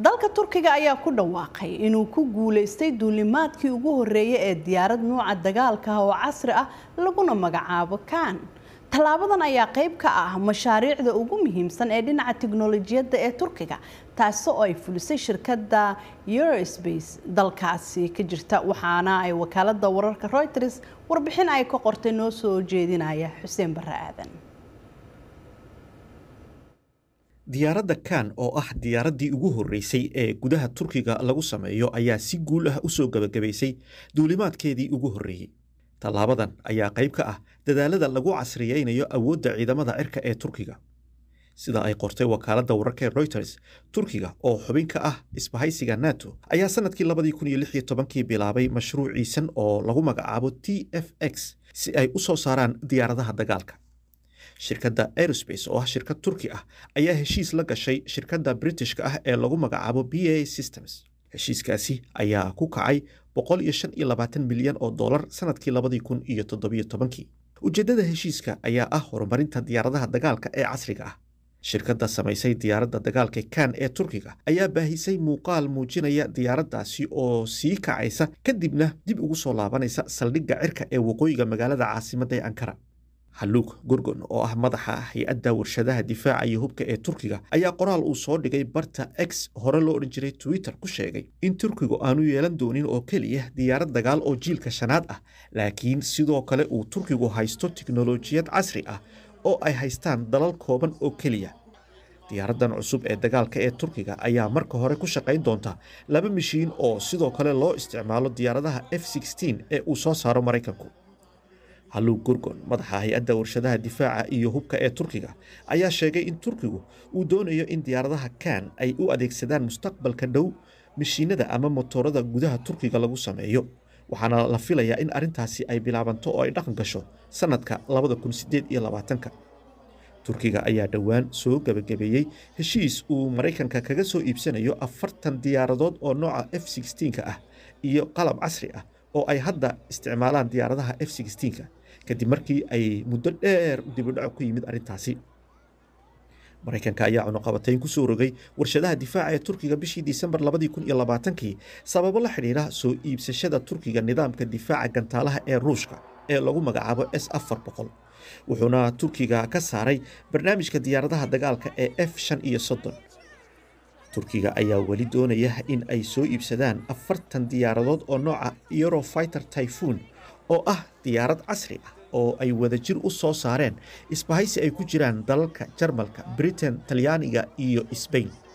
dalka turkiga ayaa ku dhawaaqay inuu ku guulaystay duulimaadkii ugu horeeyay ee diyaarad nuuca dagaalkaah oo casri ah laguna magacaabo kaan tallaabadan ayaa qayb ka ah mashaariicda ugu muhiimsan ee dhinaca tiknolojiyadda ee turkiga taasi oo ay fulisay shirkadda eurospace dalkaasi ka jirta waxaana ay wakaaladda wararka reuters warbixin ay ka qortay noo soo jeedinaya xuseen barre aadan diyaaradda kan oo ah diyaaraddii ugu horreysay ee gudaha turkiga lagu sameeyo ayaa si guul ah u soo gabagabaysay duulimaadkeedii ugu horreeyey tallaabadan ayaa qayb ka ah dadaalada lagu casriyeynayo awoodda ciidamada cirka ee turkiga sida ay qortay wakaaladda wararka ee routers turkiga oo xubin ka ah isbahaysiga nato ayaa sannadkii labadii kun iyo lix iyo tobankii bilaabay mashruuciisan oo lagu magacaabo t f x si ay u soo saaraan diyaaradaha dagaalka shirkadda aerospace oo ah shirkad turki ah ayaa heshiis la gashay shirkadda britishka ah ee lagu magacaabo b a systems heshiiskaasi ayaa ku kacay milyan oo dollar sanadkii ujeeddada heshiiska ayaa ah horumarinta diyaaradaha dagaalka ee casriga ah shirkadda samaysay diyaaradda dagaalka kan ee turkiga ayaa baahisay muuqaal muujinaya diyaaraddaasi oo sii kacaysa kadibna dib ugu soo laabanaysa saldhigga cirka ee waqooyiga magaalada caasimadda ee ankara haluuk gorgon oo ah madaxa hay-adda warshadaha difaaca iyo hubka ee turkiga ayaa qoraal uu soo dhigay barta x hore loo odhan jiray twitter ku sheegay in turkigu aanu yeelan doonin oo keliya diyaarad dagaal oo jiilka shanaad ah laakiin sidoo kale uu turkigu haysto tiknolojiyad casri ah oo ay haystaan dalal kooban oo keliya diyaaraddan cusub ee dagaalka ee turkiga ayaa marka hore ku shaqayn doonta laba mishiin oo sidoo kale loo isticmaalo diyaaradaha f ee uu soo saaro maraykanku haluw gorgon madaxa hay-adda warshadaha difaaca iyo hubka ee turkiga ayaa sheegay in turkigu uu doonayo in diyaaradaha kan ay u adeegsadaan mustaqbalka dhow mashiinada ama motoorada gudaha turkiga lagu sameeyo waxaana la filayaa in arrintaasi ay bilaabanto oo ay dhaqan gasho sannadka labada turkiga ayaa dhowaan soo gebagabeeyey heshiis uu maraykanka kaga soo iibsanayo afartan diyaaradood oo nooca f ka ah iyo qalab casri ah oo ay hadda isticmaalaan diyaaradaha f kadib markii ay muddo dheer dibudhac ku yimid arintaasi maraykanka ayaa cunuqabateyn kusoo rogay warshadaha difaaca ee turkiga bishii disembar labadii kun iyo labaatankii sababo la xidhiira soo iibsashada turkiga nidaamka difaaca gantaalaha ee ruushka ee lagu magacaabo s afar boqol wuxuuna turkiga ka saaray barnaamijka diyaaradaha dagaalka ee f shan iyo soddon turkiga ayaa weli doonaya in ay soo iibsadaan afartan diyaaradood oo nooca erofighter typhoon oo ah diyaarad casri ah oo ay wadajir u soo saareen isbahaysi ay ku jiraan dalalka jarmalka britain talyaaniga iyo sbain